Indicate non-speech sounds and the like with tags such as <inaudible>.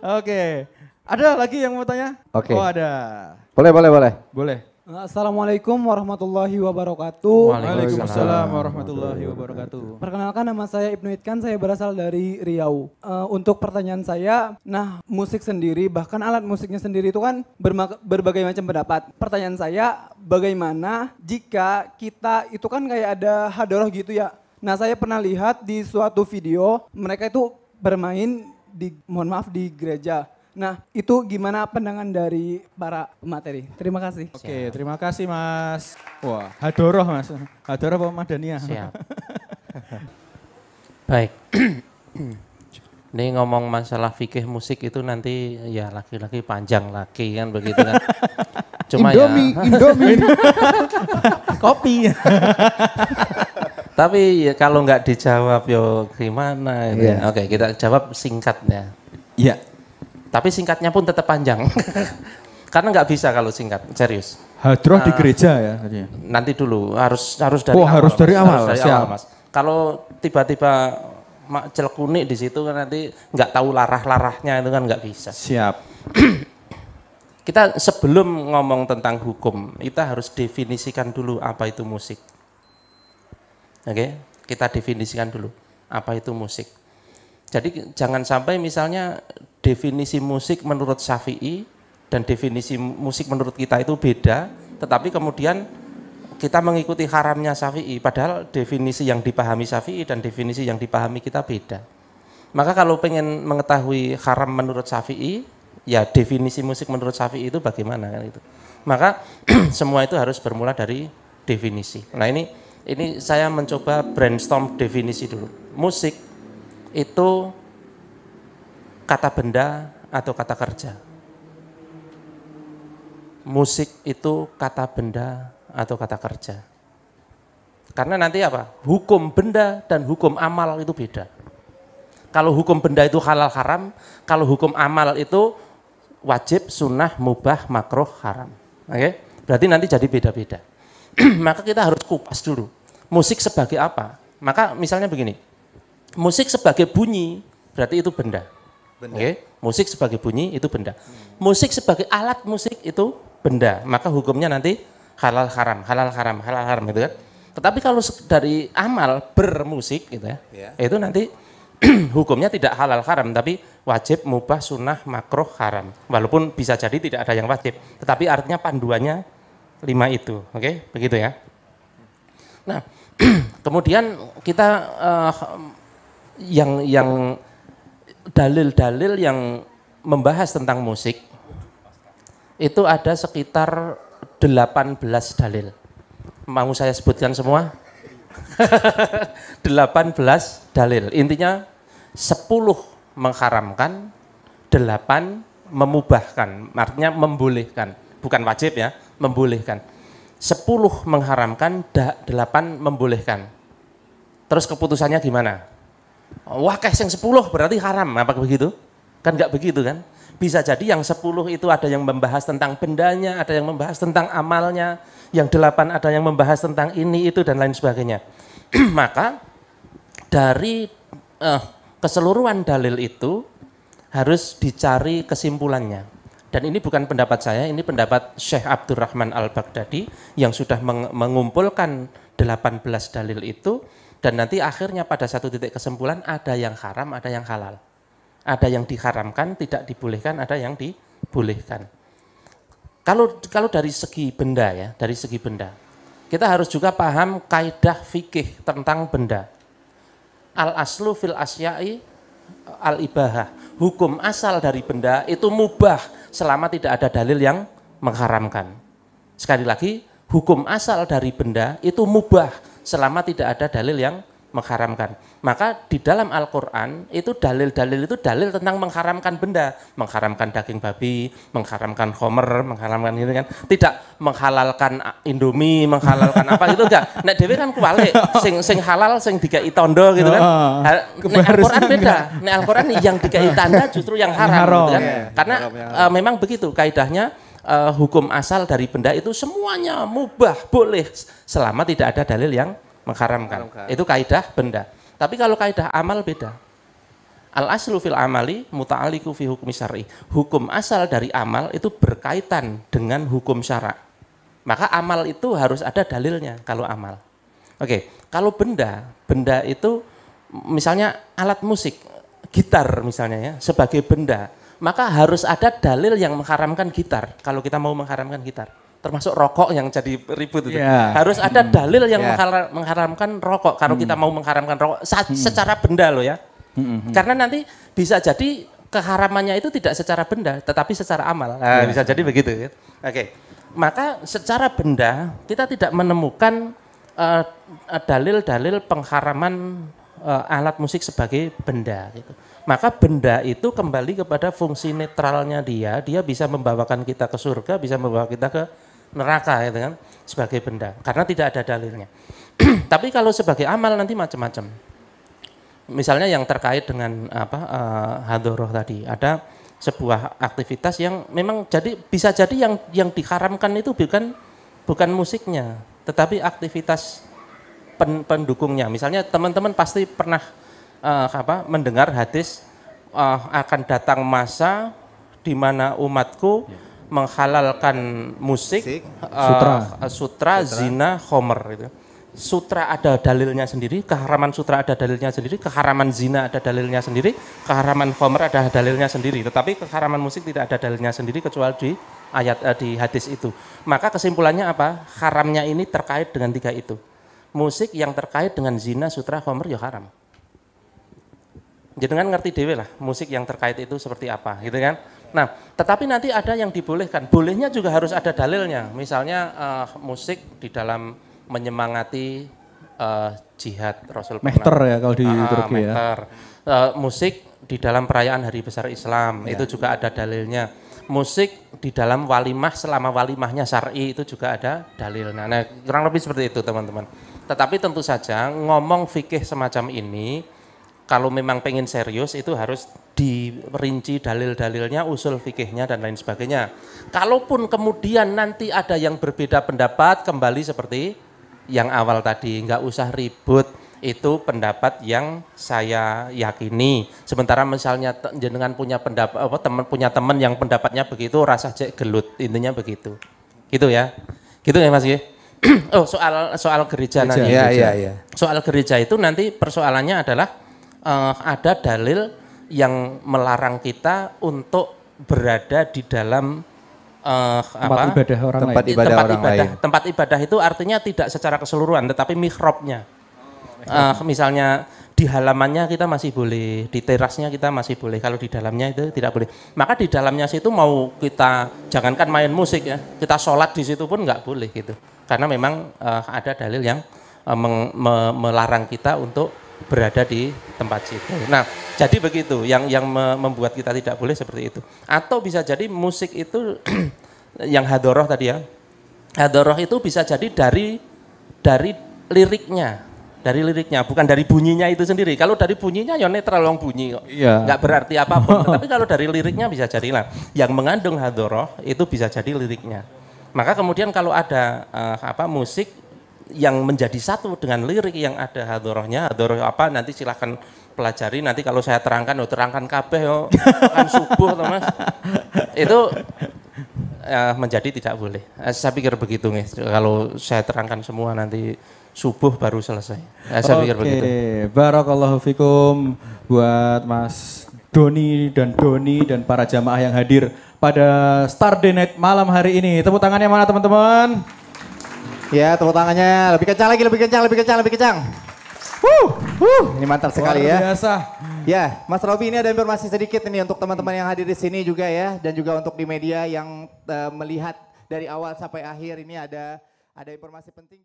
Oke. Ada lagi yang mau tanya? Oke. Okay. Oh ada. Boleh, boleh, boleh. Boleh. Assalamualaikum warahmatullahi wabarakatuh. Waalaikumsalam warahmatullahi wabarakatuh. Perkenalkan nama saya Ibnu Itkan, saya berasal dari Riau. Uh, untuk pertanyaan saya, nah musik sendiri bahkan alat musiknya sendiri itu kan berbagai macam pendapat. Pertanyaan saya, bagaimana jika kita itu kan kayak ada hadroh gitu ya? Nah saya pernah lihat di suatu video mereka itu bermain di mohon maaf di gereja. Nah, itu gimana pandangan dari para materi? Terima kasih. Oke, terima kasih Mas. Wah, hadoroh Mas. Hadoroh Pak Madania. Siap. <laughs> Baik. <clears throat> Ini ngomong masalah fikih musik itu nanti ya laki-laki panjang laki kan begitu kan. <laughs> Cuma Indomie, ya. Indomie. <laughs> Kopi. Tapi ya kalau nggak dijawab yo gimana? Gitu. Iya. Yeah. Oke, kita jawab singkatnya. Iya. Tapi singkatnya pun tetap panjang. <laughs> Karena nggak bisa kalau singkat, serius. Hadroh uh, di ah. gereja ya Nanti dulu harus harus dari oh, awal. harus dari awal. Harus dari awal, Mas. Kalau tiba-tiba mak celkuni di situ kan nanti nggak tahu larah-larahnya itu kan nggak bisa. Siap. kita sebelum ngomong tentang hukum, kita harus definisikan dulu apa itu musik. Oke, kita definisikan dulu apa itu musik. Jadi jangan sampai misalnya definisi musik menurut Syafi'i dan definisi musik menurut kita itu beda, tetapi kemudian kita mengikuti haramnya Syafi'i, padahal definisi yang dipahami Syafi'i dan definisi yang dipahami kita beda. Maka kalau pengen mengetahui haram menurut Syafi'i, ya definisi musik menurut Syafi'i itu bagaimana kan itu. Maka <clears throat> semua itu harus bermula dari definisi. Nah ini ini saya mencoba brainstorm definisi dulu. Musik itu kata benda atau kata kerja? Musik itu kata benda atau kata kerja? Karena nanti apa? Hukum benda dan hukum amal itu beda. Kalau hukum benda itu halal haram, kalau hukum amal itu wajib, sunnah, mubah, makruh, haram. Oke? Okay? Berarti nanti jadi beda-beda. <clears throat> maka kita harus kupas dulu. Musik sebagai apa? Maka misalnya begini, musik sebagai bunyi berarti itu benda. benda. Okay? Musik sebagai bunyi itu benda. Hmm. Musik sebagai alat musik itu benda. Maka hukumnya nanti halal haram, halal haram, halal haram gitu kan. Tetapi kalau dari amal bermusik gitu ya, yeah. itu nanti <clears throat> hukumnya tidak halal haram tapi wajib mubah sunnah makruh haram walaupun bisa jadi tidak ada yang wajib tetapi artinya panduannya lima itu, oke, okay? begitu ya. Nah, <clears throat> kemudian kita uh, yang yang dalil-dalil yang membahas tentang musik itu ada sekitar 18 dalil. Mau saya sebutkan semua? 18 <laughs> dalil. Intinya 10 mengharamkan, 8 memubahkan, artinya membolehkan. Bukan wajib ya, membolehkan. sepuluh mengharamkan, delapan membolehkan. Terus keputusannya gimana? Wah kes yang sepuluh berarti haram, apa begitu? Kan nggak begitu kan? Bisa jadi yang sepuluh itu ada yang membahas tentang bendanya, ada yang membahas tentang amalnya, yang delapan ada yang membahas tentang ini, itu, dan lain sebagainya. <clears throat> Maka dari eh, keseluruhan dalil itu harus dicari kesimpulannya dan ini bukan pendapat saya, ini pendapat Syekh Abdurrahman Al-Baghdadi yang sudah mengumpulkan 18 dalil itu dan nanti akhirnya pada satu titik kesimpulan ada yang haram, ada yang halal. Ada yang diharamkan, tidak dibolehkan, ada yang dibolehkan. Kalau kalau dari segi benda ya, dari segi benda. Kita harus juga paham kaidah fikih tentang benda. Al aslu fil asyai al-ibahah, hukum asal dari benda itu mubah selama tidak ada dalil yang mengharamkan. Sekali lagi, hukum asal dari benda itu mubah selama tidak ada dalil yang mengharamkan. Maka di dalam Al-Quran itu dalil-dalil itu dalil tentang mengharamkan benda. Mengharamkan daging babi, mengharamkan homer, mengharamkan ini kan. Tidak menghalalkan indomie, menghalalkan apa gitu enggak. Nek Dewi kan kuali, sing, sing halal, sing dikai tondo gitu kan. Nek Al-Quran kan. beda. Nek Al-Quran yang dikai tanda justru yang haram, gitu kan. Iya, Karena uh, memang begitu kaidahnya uh, hukum asal dari benda itu semuanya mubah, boleh selama tidak ada dalil yang mengharamkan. mengharamkan. Itu kaidah benda. Tapi kalau kaidah amal beda. Al aslu fil amali muta'aliku fi hukmi syar'i. Hukum asal dari amal itu berkaitan dengan hukum syara. Maka amal itu harus ada dalilnya kalau amal. Oke, kalau benda, benda itu misalnya alat musik, gitar misalnya ya, sebagai benda, maka harus ada dalil yang mengharamkan gitar kalau kita mau mengharamkan gitar termasuk rokok yang jadi ribut itu. Yeah. Harus ada hmm. dalil yang yeah. menghar mengharamkan rokok. Kalau hmm. kita mau mengharamkan rokok hmm. secara benda loh ya. Hmm, hmm, -hmm. Karena nanti bisa jadi keharamannya itu tidak secara benda tetapi secara amal. Nah, yeah. bisa jadi begitu ya. Oke. Okay. Maka secara benda kita tidak menemukan eh, eh, dalil-dalil uh, pengharaman uh, alat musik sebagai benda gitu. Maka benda itu kembali kepada fungsi netralnya dia, dia bisa membawakan kita ke surga, bisa membawa kita ke neraka ya kan sebagai benda karena tidak ada dalilnya. <clears throat> Tapi kalau sebagai amal nanti macam-macam. Misalnya yang terkait dengan apa uh, hadoroh tadi ada sebuah aktivitas yang memang jadi bisa jadi yang yang dikaramkan itu bukan bukan musiknya tetapi aktivitas pen, pendukungnya. Misalnya teman-teman pasti pernah uh, apa mendengar hadis uh, akan datang masa di mana umatku ya menghalalkan musik, musik. Uh, sutra. sutra, zina, homer gitu. Sutra ada dalilnya sendiri, keharaman sutra ada dalilnya sendiri, keharaman zina ada dalilnya sendiri, keharaman homer ada dalilnya sendiri. Tetapi keharaman musik tidak ada dalilnya sendiri kecuali di ayat uh, di hadis itu. Maka kesimpulannya apa? Haramnya ini terkait dengan tiga itu. Musik yang terkait dengan zina, sutra, homer, ya haram. Jadi dengan ngerti dewe lah musik yang terkait itu seperti apa gitu kan. Nah, tetapi nanti ada yang dibolehkan. Bolehnya juga harus ada dalilnya. Misalnya uh, musik di dalam menyemangati uh, jihad Rasul Mehter ya kalau di uh, Turki ya. Uh, musik di dalam perayaan Hari Besar Islam ya. itu juga ada dalilnya. Musik di dalam walimah selama walimahnya syar'i itu juga ada dalilnya. Nah, kurang lebih seperti itu teman-teman. Tetapi tentu saja ngomong fikih semacam ini kalau memang pengen serius itu harus diperinci dalil-dalilnya, usul fikihnya dan lain sebagainya. Kalaupun kemudian nanti ada yang berbeda pendapat kembali seperti yang awal tadi, nggak usah ribut itu pendapat yang saya yakini. Sementara misalnya jenengan punya pendapat apa teman punya teman yang pendapatnya begitu rasa cek gelut intinya begitu. Gitu ya. Gitu ya Mas <clears throat> oh, soal soal gereja, gereja nanti. Ya, gereja. Ya, ya. Soal gereja itu nanti persoalannya adalah uh, ada dalil yang melarang kita untuk berada di dalam uh, tempat apa? ibadah orang tempat lain. Ibadah tempat orang ibadah. Lain. Tempat ibadah itu artinya tidak secara keseluruhan, tetapi mikrobnya. Uh, oh, eh, misalnya di halamannya kita masih boleh, di terasnya kita masih boleh. Kalau di dalamnya itu tidak boleh. Maka di dalamnya situ mau kita jangankan main musik ya, kita sholat di situ pun nggak boleh gitu. Karena memang uh, ada dalil yang uh, meng, me, melarang kita untuk berada di tempat situ. Nah, jadi begitu yang yang membuat kita tidak boleh seperti itu. Atau bisa jadi musik itu <clears throat> yang hadoroh tadi ya. Hadoroh itu bisa jadi dari dari liriknya, dari liriknya, bukan dari bunyinya itu sendiri. Kalau dari bunyinya ya netral long bunyi kok. Iya. Enggak berarti apapun. <laughs> Tapi kalau dari liriknya bisa jadi lah. Yang mengandung hadoroh itu bisa jadi liriknya. Maka kemudian kalau ada uh, apa musik yang menjadi satu dengan lirik yang ada hadorohnya, hadoroh apa nanti silahkan pelajari nanti kalau saya terangkan oh terangkan kabeh yo oh, kan subuh toh Mas. Itu uh, menjadi tidak boleh. Eh, saya pikir begitu nih kalau saya terangkan semua nanti subuh baru selesai. Eh, saya Oke. pikir begitu. Barakallahu fikum buat Mas Doni dan Doni dan para jamaah yang hadir pada Star Day Night malam hari ini. Tepuk tangannya mana teman-teman? Ya, tepuk tangannya lebih kencang lagi, lebih kencang, lebih kencang, lebih kencang. Wuh, wuh, ini mantap sekali ya. biasa. Ya, Mas Robi ini ada informasi sedikit nih untuk teman-teman yang hadir di sini juga ya dan juga untuk di media yang uh, melihat dari awal sampai akhir ini ada ada informasi penting.